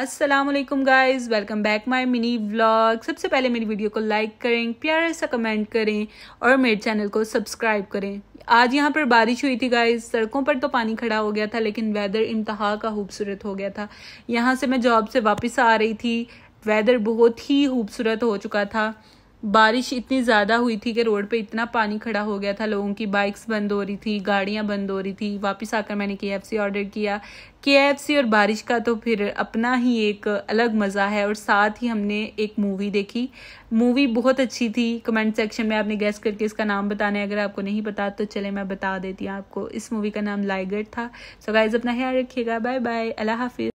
Aslam guys welcome back my mini blog सबसे पहले मेरी वीडियो को लाइक करें प्यारे सा कमेंट करें और मेरे चैनल को सब्सक्राइब करें आज यहाँ पर बारिश हुई थी गाइज सड़कों पर तो पानी खड़ा हो गया था लेकिन वेदर इंतहा का खूबसूरत हो गया था यहाँ से मैं जॉब से वापस आ रही थी वेदर बहुत ही खूबसूरत हो चुका था बारिश इतनी ज़्यादा हुई थी कि रोड पे इतना पानी खड़ा हो गया था लोगों की बाइक्स बंद हो रही थी गाड़ियाँ बंद हो रही थी वापस आकर मैंने के एफ ऑर्डर किया के एफ और बारिश का तो फिर अपना ही एक अलग मज़ा है और साथ ही हमने एक मूवी देखी मूवी बहुत अच्छी थी कमेंट सेक्शन में आपने गेस्ट करके इसका नाम बताना है अगर आपको नहीं पता तो चले मैं बता देती हूँ आपको इस मूवी का नाम लाइगर था सो गाइज अपना ख्याल रखिएगा बाय बाय अल्लाह हाफिज़